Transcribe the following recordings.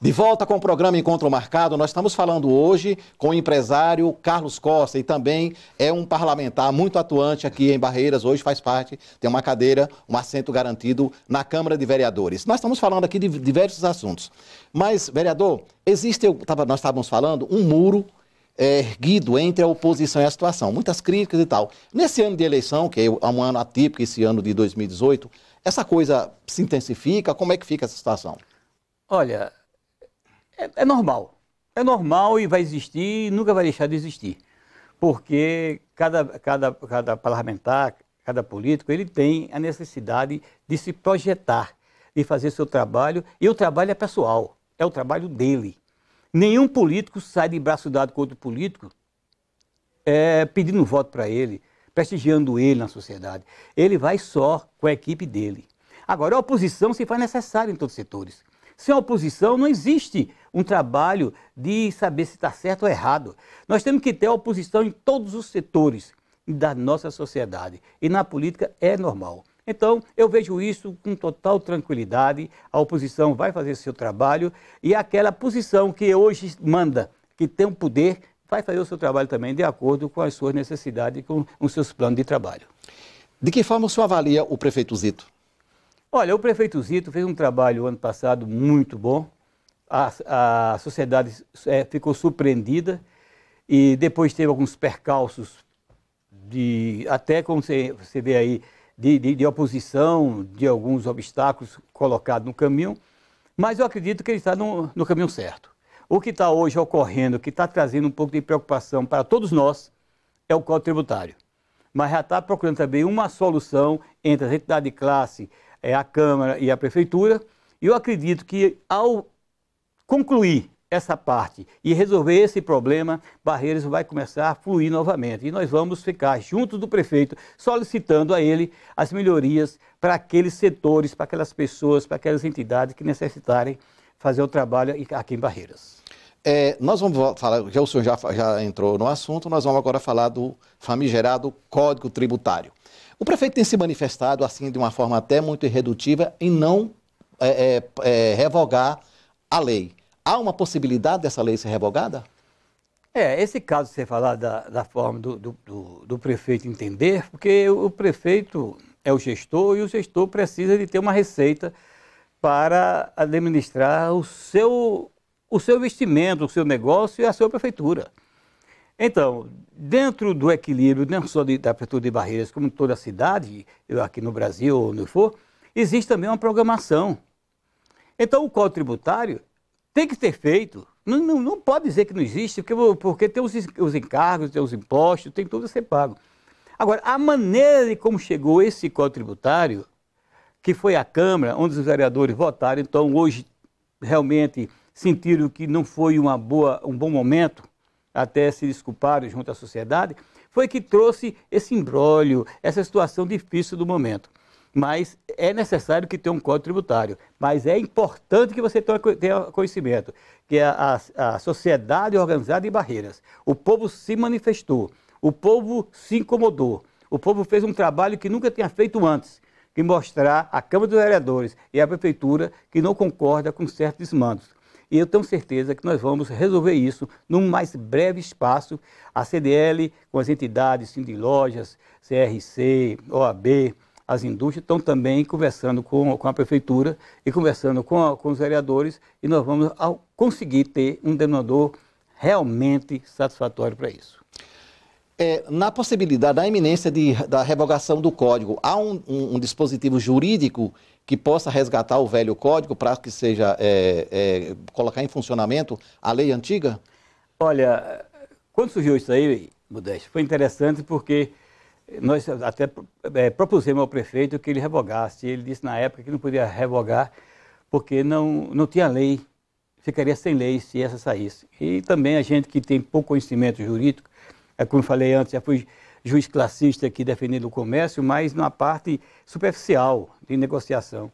De volta com o programa Encontro Marcado, nós estamos falando hoje com o empresário Carlos Costa e também é um parlamentar muito atuante aqui em Barreiras, hoje faz parte, tem uma cadeira, um assento garantido na Câmara de Vereadores. Nós estamos falando aqui de diversos assuntos, mas, vereador, existe, nós estávamos falando, um muro é, erguido entre a oposição e a situação, muitas críticas e tal. Nesse ano de eleição, que é, é um ano atípico, esse ano de 2018, essa coisa se intensifica, como é que fica essa situação? Olha, é, é normal. É normal e vai existir e nunca vai deixar de existir. Porque cada, cada, cada parlamentar, cada político, ele tem a necessidade de se projetar, de fazer seu trabalho. E o trabalho é pessoal, é o trabalho dele. Nenhum político sai de braço dado com outro político é, pedindo um voto para ele, prestigiando ele na sociedade. Ele vai só com a equipe dele. Agora, a oposição se faz necessária em todos os setores. Sem a oposição não existe um trabalho de saber se está certo ou errado. Nós temos que ter oposição em todos os setores da nossa sociedade. E na política é normal. Então, eu vejo isso com total tranquilidade. A oposição vai fazer seu trabalho e aquela posição que hoje manda, que tem o um poder, vai fazer o seu trabalho também de acordo com as suas necessidades e com os seus planos de trabalho. De que forma o senhor avalia o prefeito Zito? Olha, o prefeito Zito fez um trabalho ano passado muito bom, a, a sociedade é, ficou surpreendida e depois teve alguns percalços de até como você, você vê aí de, de, de oposição, de alguns obstáculos colocados no caminho, mas eu acredito que ele está no, no caminho certo. O que está hoje ocorrendo, que está trazendo um pouco de preocupação para todos nós, é o Código Tributário. Mas já está procurando também uma solução entre a entidade de classe, é, a Câmara e a Prefeitura. E eu acredito que ao concluir essa parte e resolver esse problema, Barreiras vai começar a fluir novamente. E nós vamos ficar junto do prefeito, solicitando a ele as melhorias para aqueles setores, para aquelas pessoas, para aquelas entidades que necessitarem fazer o trabalho aqui em Barreiras. É, nós vamos falar, já o senhor já, já entrou no assunto, nós vamos agora falar do famigerado Código Tributário. O prefeito tem se manifestado, assim, de uma forma até muito irredutiva, em não é, é, é, revogar a lei Há uma possibilidade dessa lei ser revogada? É, esse caso que você falar da, da forma do, do, do, do prefeito entender, porque o, o prefeito é o gestor e o gestor precisa de ter uma receita para administrar o seu, o seu investimento, o seu negócio e a sua prefeitura. Então, dentro do equilíbrio, não só de, da Prefeitura de Barreiras, como toda a cidade, aqui no Brasil ou onde for, existe também uma programação. Então, o Código Tributário tem que ser feito. Não, não, não pode dizer que não existe, porque, porque tem os, os encargos, tem os impostos, tem tudo a ser pago. Agora, a maneira de como chegou esse código tributário, que foi a Câmara, onde os vereadores votaram, então hoje realmente sentiram que não foi uma boa, um bom momento, até se desculparam junto à sociedade, foi que trouxe esse embrólio, essa situação difícil do momento mas é necessário que tenha um código tributário. Mas é importante que você tenha conhecimento que a, a, a sociedade é organizada em barreiras, o povo se manifestou, o povo se incomodou, o povo fez um trabalho que nunca tinha feito antes, que mostrar à Câmara dos Vereadores e à Prefeitura que não concorda com certos desmandos. E eu tenho certeza que nós vamos resolver isso num mais breve espaço. A CDL, com as entidades, sim, de lojas, CRC, OAB, as indústrias estão também conversando com, com a prefeitura e conversando com, com os vereadores e nós vamos conseguir ter um denominador realmente satisfatório para isso. É, na possibilidade, na iminência de, da revogação do código, há um, um, um, dispositivo jurídico que possa resgatar o velho código para que seja é, é, colocar em funcionamento a lei antiga? Olha, quando surgiu isso aí, Modesto, foi interessante porque nós até é, propusemos ao prefeito que ele revogasse. Ele disse na época que não podia revogar porque não, não tinha lei, ficaria sem lei se essa saísse. E também a gente que tem pouco conhecimento jurídico, é como falei antes, já fui juiz classista aqui defendendo o comércio, mas na parte superficial de negociação.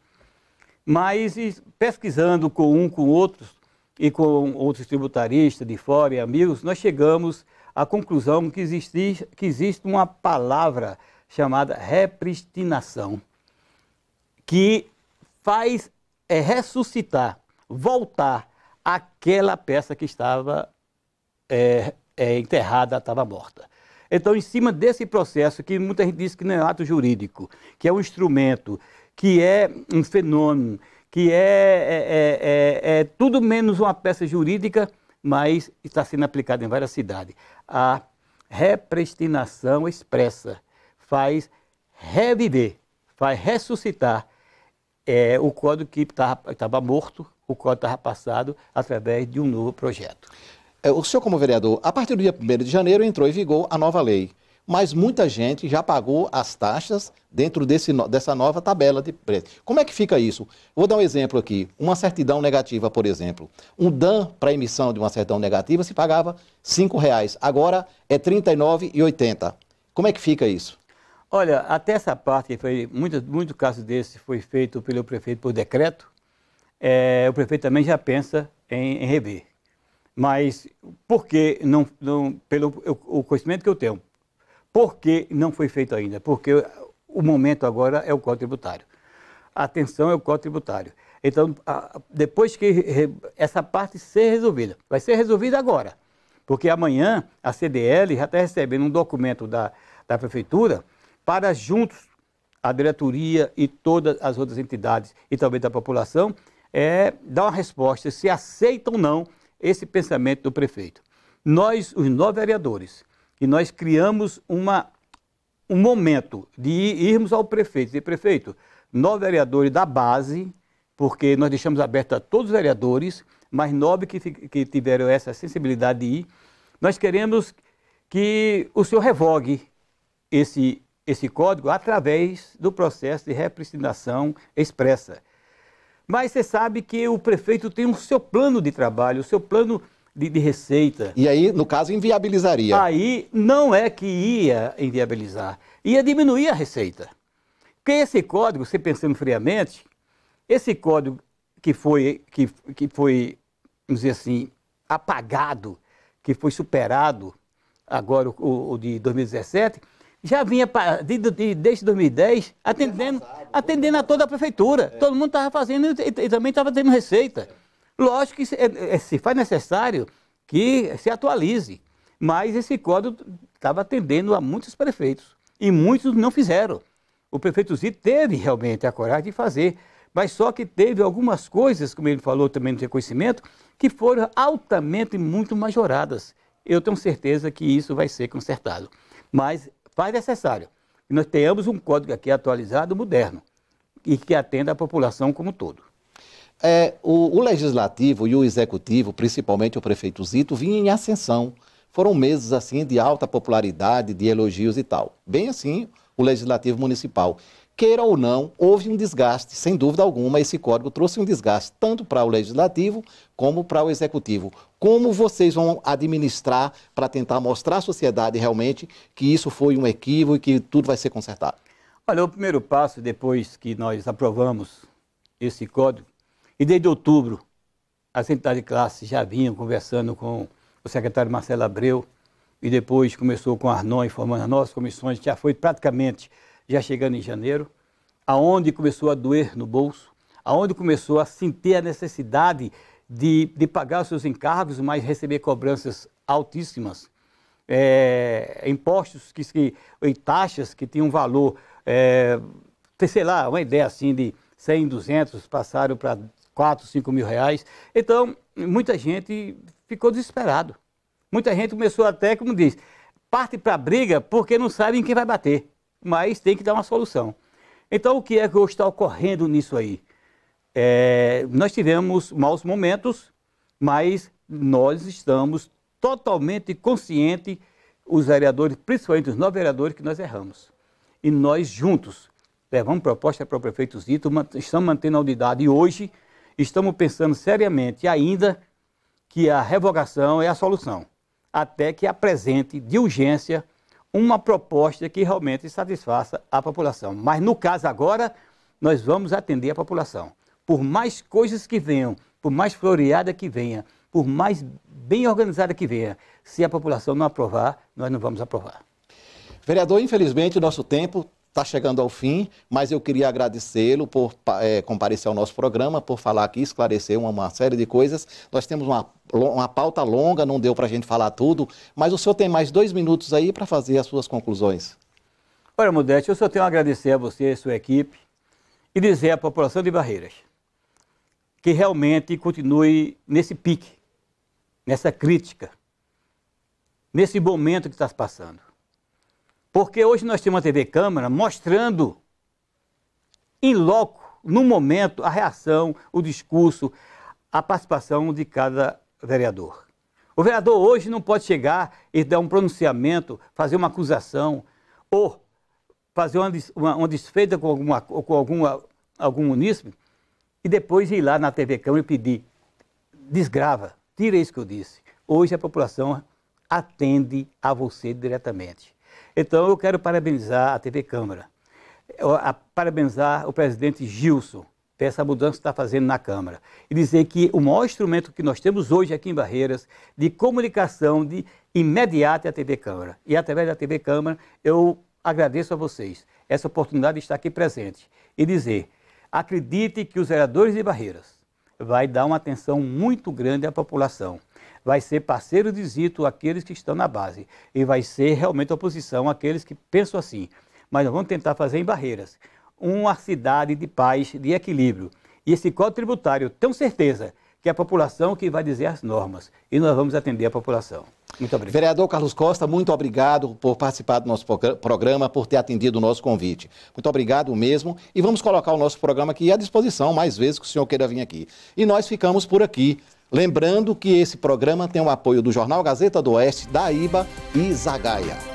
Mas pesquisando com um, com outros e com outros tributaristas de fora e amigos, nós chegamos a conclusão que existe, que existe uma palavra chamada repristinação, que faz é, ressuscitar, voltar aquela peça que estava é, é, enterrada, estava morta. Então, em cima desse processo, que muita gente diz que não é ato jurídico, que é um instrumento, que é um fenômeno, que é, é, é, é, é tudo menos uma peça jurídica, mas está sendo aplicado em várias cidades. A repristinação expressa faz reviver, faz ressuscitar é, o código que estava morto, o código estava passado, através de um novo projeto. É, o senhor, como vereador, a partir do dia 1 de janeiro entrou em vigor a nova lei mas muita gente já pagou as taxas dentro desse, dessa nova tabela de preço. Como é que fica isso? Vou dar um exemplo aqui. Uma certidão negativa, por exemplo. Um DAN para emissão de uma certidão negativa se pagava R$ reais. agora é R$ 39,80. Como é que fica isso? Olha, até essa parte, que foi muito, muito caso desse foi feito pelo prefeito por decreto, é, o prefeito também já pensa em, em rever. Mas por que não, não pelo o conhecimento que eu tenho, por que não foi feito ainda? Porque o momento agora é o Código Tributário. A atenção é o Código Tributário. Então, depois que essa parte ser resolvida, vai ser resolvida agora, porque amanhã a CDL já está recebendo um documento da, da Prefeitura para juntos a diretoria e todas as outras entidades e também da população é, dar uma resposta se aceita ou não esse pensamento do prefeito. Nós, os nove vereadores, que nós criamos uma, um momento de irmos ao prefeito e dizer, prefeito, nove vereadores da base, porque nós deixamos aberto a todos os vereadores, mas nove que, que tiveram essa sensibilidade de ir, nós queremos que o senhor revogue esse, esse código através do processo de repristinação expressa. Mas você sabe que o prefeito tem o seu plano de trabalho, o seu plano de, de, receita. E aí, no caso, inviabilizaria. Aí não é que ia inviabilizar, ia diminuir a receita. Porque esse código, você pensando friamente, esse código que foi, que, que foi vamos dizer assim, apagado, que foi superado agora o, o de 2017, já vinha de, de, desde 2010 atendendo, atendendo a toda a prefeitura. É. Todo mundo estava fazendo e, e também estava tendo receita. Lógico que se, é, é, se faz necessário que se atualize, mas esse código estava atendendo a muitos prefeitos e muitos não fizeram. O prefeito Zito teve realmente a coragem de fazer, mas só que teve algumas coisas, como ele falou também no reconhecimento, que foram altamente muito majoradas. Eu tenho certeza que isso vai ser consertado. Mas faz necessário que nós tenhamos um código aqui atualizado, moderno, e que atenda a população como um todo. É, o, o, legislativo e o executivo, principalmente o prefeito Zito, vinha em ascensão. Foram meses assim de alta popularidade, de elogios e tal. Bem assim, o legislativo municipal. Queira ou não, houve um desgaste, sem dúvida alguma, esse código trouxe um desgaste tanto para o legislativo como para o executivo. Como vocês vão administrar para tentar mostrar à sociedade realmente que isso foi um equívoco e que tudo vai ser consertado? Olha, o primeiro passo depois que nós aprovamos esse código e desde outubro, as entidades de classe já vinham conversando com o secretário Marcelo Abreu, e depois começou com a Arnon informando as nossas comissões, já foi praticamente já chegando em janeiro, aonde começou a doer no bolso, aonde começou a sentir a necessidade de, de pagar os seus encargos, mas receber cobranças altíssimas, é, impostos que, que, e taxas que tinham um valor, é, sei lá, uma ideia assim de 100, 200, passaram para 4, 5 mil reais. Então, muita gente ficou desesperado. Muita gente começou até, como diz, parte para a briga porque não sabe em quem vai bater, mas tem que dar uma solução. Então, o que é que está ocorrendo nisso aí? É, nós tivemos maus momentos, mas nós estamos totalmente conscientes, os vereadores, principalmente os nove vereadores, que nós erramos. E nós juntos levamos proposta para o prefeito Zito, estamos mantendo a unidade e hoje estamos pensando seriamente ainda que a revogação é a solução, até que apresente de urgência uma proposta que realmente satisfaça a população. Mas no caso agora, nós vamos atender a população. Por mais coisas que venham, por mais floreada que venha, por mais bem organizada que venha, se a população não aprovar, nós não vamos aprovar. Vereador, infelizmente o nosso tempo está chegando ao fim, mas eu queria agradecê-lo por é, comparecer ao nosso programa, por falar aqui, esclarecer uma, uma série de coisas. Nós temos uma, uma pauta longa, não deu para a gente falar tudo, mas o senhor tem mais dois minutos aí para fazer as suas conclusões. Olha, Modeste, eu só tenho a agradecer a você e sua equipe e dizer à população de Barreiras que realmente continue nesse pique, nessa crítica, nesse momento que está se passando. Porque hoje nós temos uma TV câmera mostrando em loco, no momento, a reação, o discurso, a participação de cada vereador. O vereador hoje não pode chegar e dar um pronunciamento, fazer uma acusação ou fazer uma, uma, uma desfeita com, alguma, com alguma, algum munícipe e depois ir lá na TV Câmara e pedir desgrava, tira isso que eu disse. Hoje a população atende a você diretamente. Então eu quero parabenizar a TV Câmara, a, parabenizar o presidente Gilson por essa mudança que está fazendo na Câmara. E dizer que o maior instrumento que nós temos hoje aqui em Barreiras de comunicação de imediata é a TV Câmara. E através da TV Câmara eu agradeço a vocês essa oportunidade de estar aqui presente e dizer, acredite que os vereadores de Barreiras vai dar uma atenção muito grande à população vai ser parceiro de Zito aqueles que estão na base e vai ser realmente oposição àqueles que pensam assim. Mas nós vamos tentar fazer em barreiras uma cidade de paz, de equilíbrio. E esse código tributário, tenho certeza que é a população que vai dizer as normas e nós vamos atender a população. Muito obrigado. Vereador Carlos Costa, muito obrigado por participar do nosso programa, por ter atendido o nosso convite. Muito obrigado mesmo. E vamos colocar o nosso programa aqui à disposição mais vezes que o senhor queira vir aqui. E nós ficamos por aqui. Lembrando que esse programa tem o apoio do Jornal Gazeta do Oeste, da IBA e Zagaia.